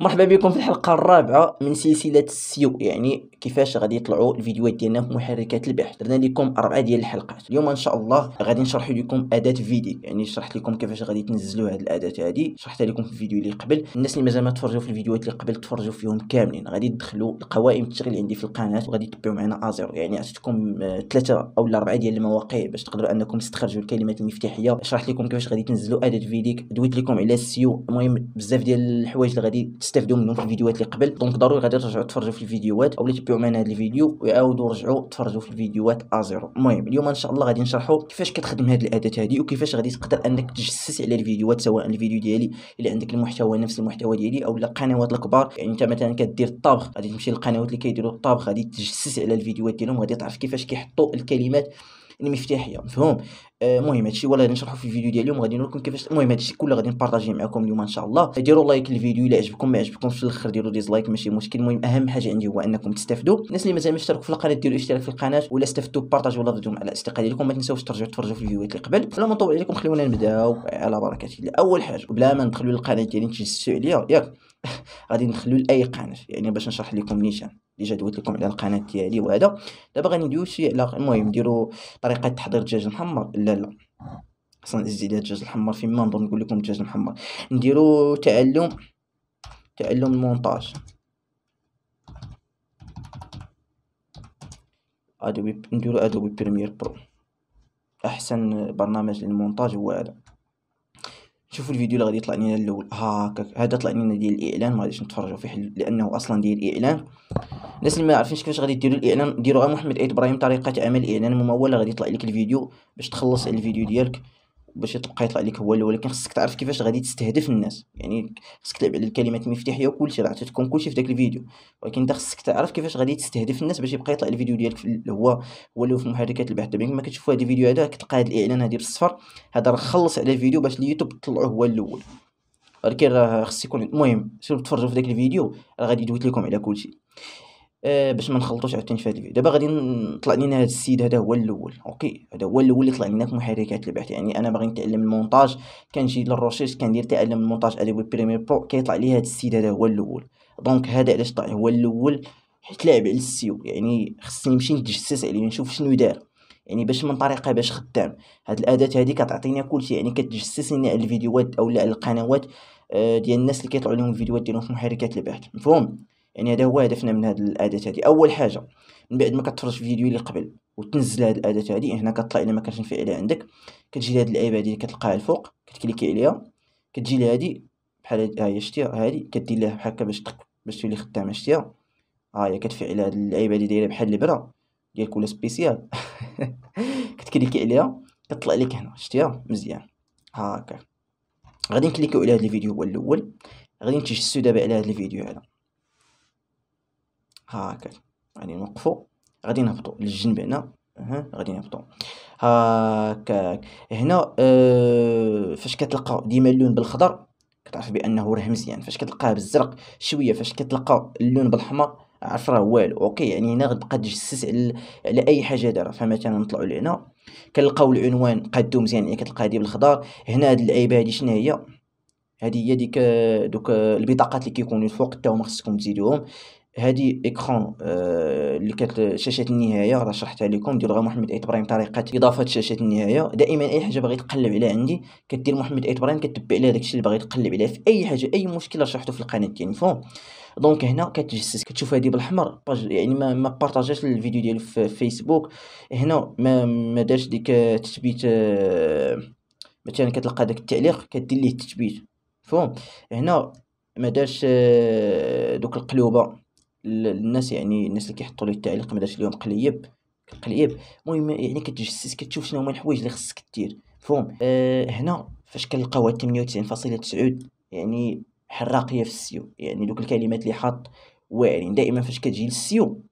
مرحبا بكم في الحلقة الرابعة من سلسلة السيو يعني كيفاش غادي يطلعوا الفيديوهات ديالنا في محركات البحث درنا لكم أربعة ديال الحلقات اليوم إن شاء الله غادي نشرح لكم أداة فيديو يعني شرحت لكم كيفاش غادي تنزلوا هذه الأداة هذه شرحتها لكم في الفيديو اللي قبل الناس اللي مازال ما تفرجوا في الفيديوهات اللي قبل تفرجوا فيهم كاملين غادي تدخلوا القوائم التشغيل عندي في القناة وغادي تبعوا معنا أزيرو يعني عطيتكم ثلاثة آه، أو أربعة ديال المواقع باش تقدروا أنكم تستخرجوا الكلمات المفتاحية شرحت لكم كيفاش غادي تنزلوا أداة فيديك دويت لكم على السيو المهم بزاف ديال الحوايج اللي غادي تستافدوا منهم في الفيديوهات اللي قبل دونك ضروري غادي ترجعوا تفرجوا في الفيديوهات اولا اللي تبعوا معنا هذا الفيديو ويعاودوا رجعوا تفرجوا في الفيديوهات ازيرو المهم اليوم ان شاء الله غادي نشرحوا كيفاش كتخدم هذه الاداه هذه وكيفاش غادي تقدر انك تجسس على الفيديوهات سواء الفيديو ديالي اللي عندك المحتوى نفس المحتوى ديالي او القنوات الكبار يعني انت مثلا كدير الطبخ غادي تمشي للقنوات اللي كيديروا الطبخ غادي تجسس على الفيديوهات ديالهم غادي تعرف كيفاش كيحطوا الكلمات المفتاحيه مفهوم آه، المهم هادشي ولا غادي نشرحو في الفيديو ديال اليوم غادي نوريكم كيفاش المهم هادشي كله غادي نبارطاجيه معكم اليوم ان شاء الله ديروا لايك للفيديو الا عجبكم ما عجبكمش في الاخر ديروا ديزلايك ماشي مشكل المهم اهم حاجه عندي هو انكم تستافدوا الناس اللي مازال ما اشتركوا في القناه ديروا اشتراك في القناه ولا استفدتوا ولا لافتوا مع الاصدقاء ديالكم ما تنساوش ترجعوا تفرجوا في الفيديوهات اللي قبل بلا ما نطول عليكم خلونا نبداو على بركه الله اول حاجه بلا ما ندخلوا للقناه ديالي تجسسوا عليا ياك غادي ندخلوا لاي قناه يعني باش نشرح لكم نيشان ديجا دويت لكم على القناه ديالي وهذا دابا غادي نديرو شي على المهم نديرو طريقه تحضير الدجاج المحمر لا لا اصلا ازدياد الدجاج الحمر فيما نظن نقول لكم الدجاج المحمر نديرو تعلم تعلم المونتاج ادوبي نديرو ادوبي بريمير برو احسن برنامج للمونتاج هو هذا شوفوا الفيديو اللي غادي يطلع لنا الاول هاكا هذا طلع لنا ديال الاعلان ما غاديش نتفرجوا فيه لانه اصلا ديال الاعلان الناس اللي ما عارفينش كيفاش غادي ديروا الاعلان ديروا غير محمد ايت ابراهيم طريقه عمل اعلان ممول غادي يطلع لك الفيديو باش تخلص الفيديو ديالك باش يتبقى يطلع لك هو الاول ولكن خصك تعرف كيفاش غادي تستهدف الناس يعني خصك تلعب على الكلمات المفتاحيه وكلشي راه تكون كلشي في داك الفيديو ولكن انت خصك تعرف كيفاش غادي تستهدف الناس باش يبقى يطلع الفيديو ديالك هو هو اللي في محركات البحث دابا ما كتشوفوا هاد الفيديو هذا كتلقى هاد الاعلان هذه بالصفر هذا راه خلص على الفيديو باش اليوتيوب طلعوه هو الاول ولكن راه خص يكون المهم سيروا تفرجوا في داك الفيديو راه غادي يدويت لكم على كلشي آه، باش ما نخلطوش عاوتاني في هذا الفيديو دابا غادي نطلع لينا هذا السيد هذا هو الاول اوكي هذا هو الاول اللي طلع لينا في محركات البحث يعني انا باغي نتعلم المونتاج كنجي للروشيش كندير تعلم المونتاج ادوبي بريمير برو كيطلع لي هذا السيد هذا هو الاول دونك هذا علاش طلع هو الاول حيت لعب على السيو يعني خصني نمشي نتجسس عليه نشوف شنو دار يعني باش من طريقه باش خدام هاد الاداه هادي كتعطينا كلشي يعني كتجسس لنا على الفيديوهات اولا على القنوات آه، ديال الناس اللي كيطلعوا لهم الفيديوهات ديالهم في محركات البحث مفهوم يعني هذا هو هدفنا من هذه الاداه هذه اول حاجه من بعد ما كتفرج في الفيديو اللي قبل وتنزل هذه الاداه هذه يعني هنا كطلع الا ما كانش مفعلها عندك كتجي لهاد الايباد اللي كتلقاها الفوق كتكليكي عليها كتجي لهادي بحال ها هي شتي هادي كدير لها بحال هكا باش تق... باش تولي خدامه شتي ها هي كتفعل هاد الايباد اللي دايره بحال البره ديالك ولا سبيسيال كتكليكي عليها كطلع لك هنا شتيها مزيان هاكا غادي نكليكيو على هاد الفيديو هو الاول غادي نتجسسو دابا على هاد الفيديو هذا هاكا غادي نوقفو غادي نهبطو للجنب هنا ها غادي نهبطو هاكا هنا أه فاش كتلقى ديما اللون بالخضر كتعرف بانه راه مزيان فاش كتلقاه بالزرق شويه فاش كتلقى اللون بالاحمر عرف راه والو اوكي يعني هنا غتبقى تجسس على على اي حاجه دارها فمثلا نطلعوا لهنا كنلقاو العنوان قادو مزيان يعني كتلقى هذه بالخضر هنا هاد اللعيبه هادي شنو هي هذه هي ديك دوك البطاقات اللي كيكونوا الفوق حتى هما خصكم تزيدوهم هذه آه اللي كانت شاشه النهايه راه شرحتها لكم ديال محمد ايت برايم طريقه اضافه شاشه النهايه دائما اي حاجه باغي تقلب عليها عندي كدير محمد ايت برايم كتبع عليها داكشي اللي باغي تقلب عليه في اي حاجه اي مشكله شرحته في القناه ديالي فون دونك هنا كتجسس كتشوف هذه بالاحمر يعني ما ما بارطاجاش الفيديو ديالو في فيسبوك هنا ما ما دارش ديك تثبيت آه، مثلا كتلقى داك التعليق كدير ليه التثبيت فهم هنا ما دارش آه، دوك القلوبه الناس يعني الناس اللي كيحطوا لي التعليق ما دارش ليهم قليب قليب المهم يعني كتجسس كتشوف شنو هما الحوايج اللي خصك دير فهم أه هنا فاش كنلقاو هاد 98.9 يعني حراقيه في السيو يعني دوك الكلمات اللي حاط واعرين دائما فاش كتجي للسيو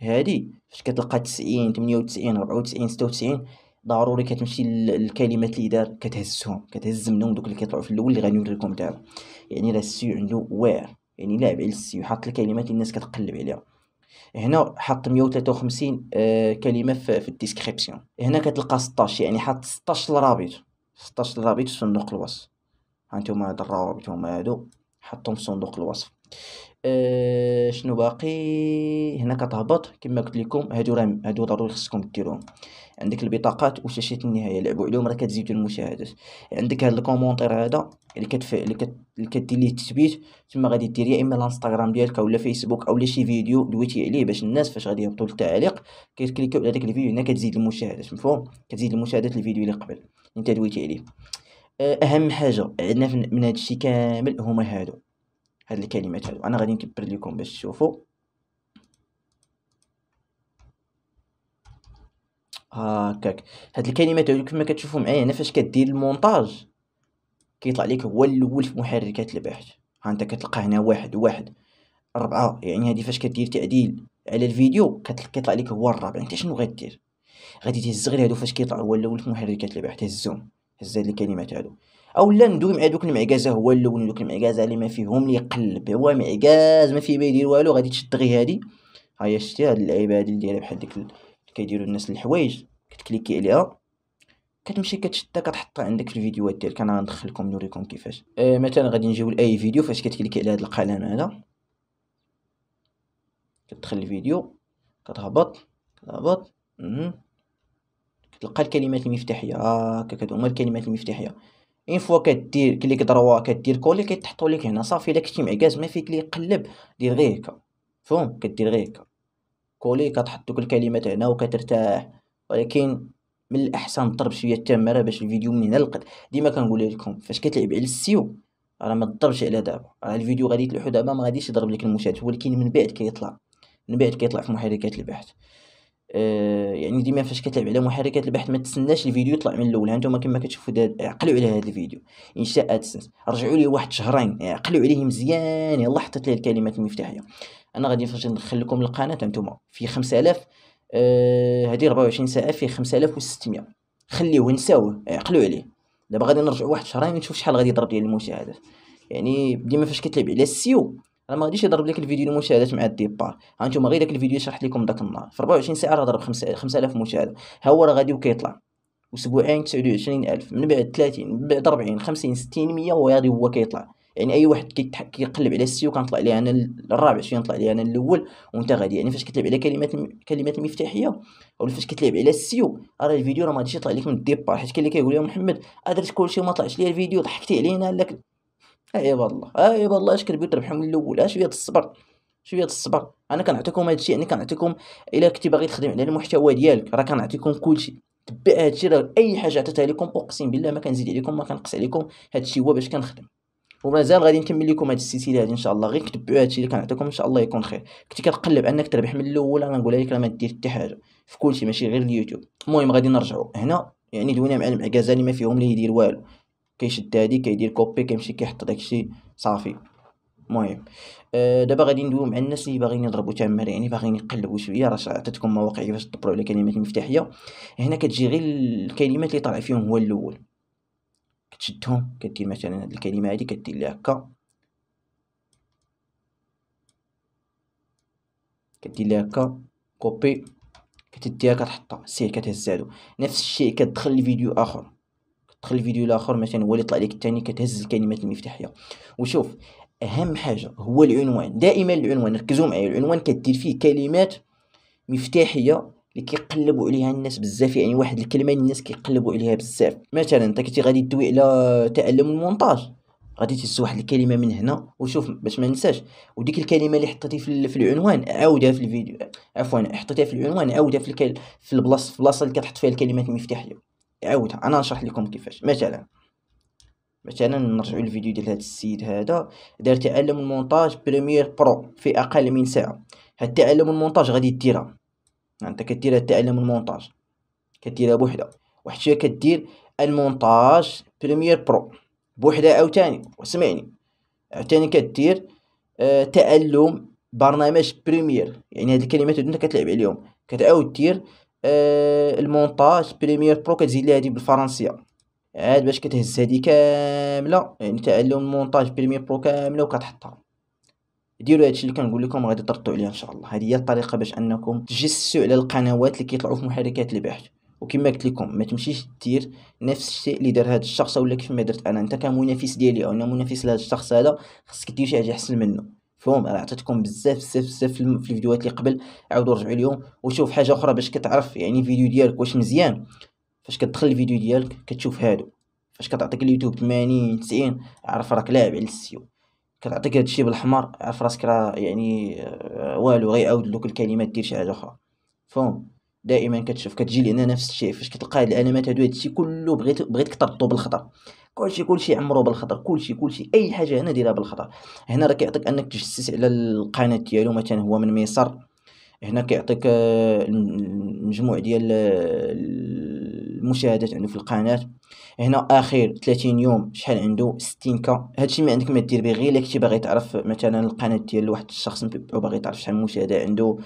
هادي فاش كتلقى 90 98 94 96 ضروري كتمشي للكلمات اللي دار كتهزهم كتهز منهم دوك اللي كيطلعوا في الاول اللي غنوريكم دابا يعني راه السيو عنده واعر يعني لاعب على السي وحط الكلمات الناس كتقلب عليها هنا حط 153 آه، كلمه في, في الديسكريبسيون هنا كتلقى 16 يعني حط 16 رابط 16 رابط في صندوق الوصف هانتوما هاد الروابط هما هادو حطهم في صندوق الوصف أه شنو باقي هنا كتهبط كما قلت لكم هادو راه هادو ضروري خصكم ديروهم عندك البطاقات وشاشه النهايه لعبوا عليهم راه كتزيدوا المشاهدات عندك هاد الكومونتير هذا اللي كتف اللي كت اللي كدير ليه التثبيت تما غادي دير يا اما الانستغرام ديالك اولا فيسبوك اولا شي فيديو دويتي عليه باش الناس فاش غادي يهبطوا للتعليق كيكليكو على داك الفيديو هنا كتزيد المشاهدات مفهوم كتزيد المشاهدات الفيديو اللي قبل انت دويتي عليه آه، اهم حاجه عندنا من هادشي كامل هما هادو هاد الكلمات هادو انا غادي نكبر لكم باش تشوفوا هكاك هاد الكلمات هادو كما كتشوفوا معايا هنا فاش كدير المونتاج كيطلع لك هو الاول في محركات البحث ها انت كتلقى هنا واحد واحد أربعة يعني هادي فاش كدير تعديل على الفيديو كيطلع لك هو الرابع انت شنو غدير غادي تهز غير هادو فاش كيطلع هو الاول في محركات البحث هزهم هز هاد الكلمات هادو اولا ندوي مع دوك المعكازه هو الاول دوك المعكازه اللي ما فيهم لي قلب هو معكاز ما فيه ما يدير والو غادي تشد غير هادي هيا شتي هاد اللعيبه هادي اللي دايره بحال ديك كيديروا الناس الحوايج كتكليكي عليها كتمشي كتشدها كتحطها عندك في الفيديوهات ديالك انا غندخلكم نوريكم كيفاش آه مثلا غادي نجيو لاي فيديو فاش كتكليكي على هذا القلم هذا كتدخل الفيديو كتهبط كتهبط كتلقى الكلمات المفتاحيه هاكا آه هما الكلمات المفتاحيه اين فوا كدير كليك دروا كدير كولي كيتحطوا لك هنا صافي الا كنتي معكاز ما فيك لي قلب دير غير هكا فهم كدير غير هكا كولي كتحط دوك الكلمات هنا وكترتاح ولكن من الاحسن تضرب شويه التمره باش الفيديو من هنا ديما كنقول لكم فاش كتلعب على السيو راه ما تضربش على دابا راه الفيديو غادي تلوحو دابا ما غاديش يضرب لك المشاهد ولكن من بعد كيطلع من بعد كيطلع في محركات البحث آه، يعني ديما فاش كتلعب على محركات البحث ما تستناش الفيديو يطلع من الاول هانتوما يعني كما كتشوفوا دابا عقلوا على هذا الفيديو انشاء ادسنس رجعوا لي واحد شهرين عقلوا آه، عليه مزيان يلا حطيت ليه الكلمات المفتاحيه انا غادي فاش ندخل لكم القناه هانتوما في 5000 آه هذه 24 ساعه في 5600 خليوه نساوه عقلوا آه، عليه دابا غادي نرجعوا واحد شهرين نشوف شحال غادي يضرب لي المشاهدات يعني ديما فاش كتلعب على السيو انا ما غاديش يضرب لك الفيديو المشاهدات مع الديبار ها نتوما غير داك الفيديو شرحت لكم داك النهار في 24 ساعه راه ضرب 5000 مشاهده ها هو راه غادي وكيطلع اسبوعين 29000 من بعد 30 من بعد 40 50 60 100 هو غادي هو كيطلع يعني اي واحد كيقلب على السيو كنطلع ليه انا الرابع شي نطلع ليه انا الاول وانت غادي يعني فاش كتلعب على كلمات كلمات المفتاحيه ولا فاش كتلعب على السيو راه الفيديو راه ما غاديش يطلع لك من الديبار حيت كاين اللي كيقول يا محمد ادرت كلشي وما طلعش ليا الفيديو ضحكتي علينا لك اي والله اي والله اش كنبغي تربحو من الاول شويه الصبر شويه الصبر انا كنعطيكم الشيء يعني كنعطيكم الا كنتي باغي تخدم على المحتوى ديالك راه كنعطيكم كلشي تبع هادشي راه اي حاجه عطيتها لكم اقسم بالله ما كنزيد عليكم ما كنقص عليكم هادشي هو باش كنخدم ومازال غادي نكمل لكم هاد السلسله هادي ان شاء الله غير تبعوا هادشي اللي كنعطيكم ان شاء الله يكون خير كنتي كتقلب انك تربح من الاول انا نقول لك راه ما دير حتى حاجه في كلشي ماشي غير اليوتيوب المهم غادي نرجعوا هنا يعني دوينا مع المعكازه اللي ما فيهم لا يدير والو كيشد هادي كيدير كوبي كيمشي كيحط داكشي صافي المهم أه دابا غادي ندويو مع الناس اللي باغيين يضربوا تمر يعني باغيين يقلبوا شويه راه عطيتكم مواقع كيفاش تدبروا على كلمات مفتاحيه هنا كتجي غير الكلمات اللي طالع فيهم هو الاول كتشدهم كدير مثلا هاد الكلمه هادي كدير ليها هكا كدير لها هكا كوبي كتديها كتحطها سير كتهز هادو نفس الشيء كتدخل لفيديو اخر تدخل الفيديو الاخر مثلا هو اللي يطلع لك الثاني كتهز الكلمات المفتاحيه وشوف اهم حاجه هو العنوان دائما العنوان ركزوا معايا العنوان كدير فيه كلمات مفتاحيه اللي كيقلبوا عليها الناس بزاف يعني واحد الكلمه الناس كيقلبوا عليها بزاف مثلا انت كنتي غادي دوي على تعلم المونتاج غادي تهز واحد الكلمه من هنا وشوف باش ما ننساش وديك الكلمه اللي حطيتي في, في العنوان عاودها في الفيديو عفوا حطيتها في العنوان عاودها في الكل في البلاصه في البلاصه اللي كتحط فيها الكلمات المفتاحيه عاودها انا نشرح لكم كيفاش مثلا مثلا نرجعوا للفيديو ديال هذا السيد هذا دار تعلم المونتاج بريمير برو في اقل من ساعه هاد تعلم المونتاج غادي ديرها يعني انت كدير تعلم المونتاج كديرها بوحدها واحد الشيء كدير المونتاج بريمير برو او عاوتاني وسمعني عاوتاني كدير آه تعلم برنامج بريمير يعني هاد الكلمات انت كتلعب عليهم كتعاود دير آه، المونطاج بريمير برو كتزيد لي هادي بالفرنسيه عاد باش كتهز هادي كامله يعني تعلم المونطاج بريمير برو كامله وكتحطها ديروا هادشي اللي كنقول لكم غادي تردوا عليه ان شاء الله هذه هي الطريقه باش انكم تجسسوا على القنوات اللي كيطلعوا في محركات البحث وكما قلت لكم ما تمشيش دير نفس الشيء اللي دار هذا الشخص ولا كيف ما درت انا انت كمنافس ديالي او انا منافس لهذا الشخص هذا خصك دير شي حاجه احسن منه فهم انا عطيتكم بزاف بزاف بزاف في الفيديوهات اللي قبل عاودوا رجعوا اليوم وشوف حاجه اخرى باش كتعرف يعني الفيديو ديالك واش مزيان فاش كتدخل الفيديو ديالك كتشوف هادو فاش كتعطيك اليوتيوب 80 90 عرف راك لاعب على السيو كتعطيك هادشي بالاحمر عرف راسك راه يعني آه، والو غيعاود دوك الكلمات دير شي حاجه اخرى فهم دائما كتشوف كتجي انا نفس الشيء فاش كتلقى هاد العلامات هادو هادشي كله بغيت بغيتك تربطو بالخطر كلشي كلشي عمرو بالخطر كلشي كلشي اي حاجه هنا ديرها بالخطر هنا راه كيعطيك انك تجسس على القناه ديالو مثلا هو من مصر هنا كيعطيك آه، المجموع ديال آه، المشاهدات عنده في القناه هنا اخر 30 يوم شحال عنده 60 كا هادشي ما عندك ما دير به غير الا كنتي باغي تعرف مثلا القناه ديال واحد الشخص متبعو باغي تعرف شحال المشاهده عنده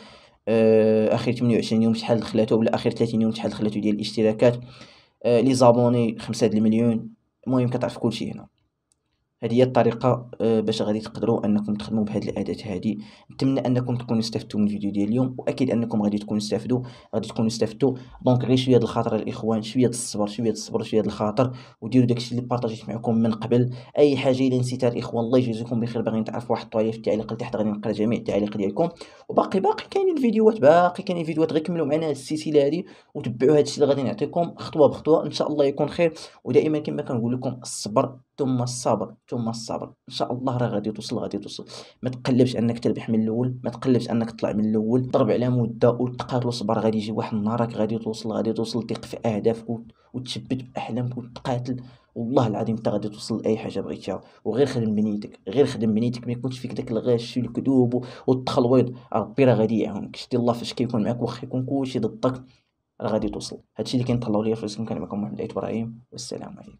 آه، اخر 28 يوم شحال دخلاتو ولا اخر 30 يوم شحال دخلاتو ديال الاشتراكات آه، لي زابوني 5 د المليون المهم كتعرف كلشي هنا هذه هي الطريقه آه، باش غادي تقدروا انكم تخدموا بهذه الاداه هذه نتمنى انكم تكونوا استفدتوا من الفيديو ديال اليوم واكيد انكم غادي تكونوا استفدوا غادي تكونوا استفدتوا دونك غير شويه الخاطر الاخوان شويه الصبر شويه الصبر شويه الخاطر وديروا داكشي اللي بارطاجيت معكم من قبل اي حاجه الا نسيتها الاخوان الله يجازيكم بخير باغي نتعرف واحد الطريقه في التعليق تحت غادي نقرا جميع التعليق ديالكم وباقي باقي كاينين الفيديوهات باقي كاينين فيديوهات غير كملوا معنا السلسله هذه وتبعوا هذا الشيء اللي غادي نعطيكم خطوه بخطوه ان شاء الله يكون خير ودائما كما كنقول لكم الصبر ثم الصبر ثم الصبر ان شاء الله راه غادي توصل غادي توصل ما تقلبش انك تربح من الاول ما تقلبش انك تطلع من الاول ضرب على مده وتقاتل وصبر غادي يجي واحد النهار راك غادي توصل غادي توصل تيق في اهدافك وتشبت باحلامك وتقاتل والله العظيم انت غادي توصل لاي حاجه بغيتيها وغير خدم بنيتك غير خدم بنيتك ما يكونش فيك داك الغش والكذوب والتخلويض ربي راه غادي يعاونك شتي الله فاش كيكون معاك واخا يكون كلشي ضدك راه غادي توصل هادشي اللي كنطلعوا ليا في كان معكم محمد ابراهيم والسلام عليكم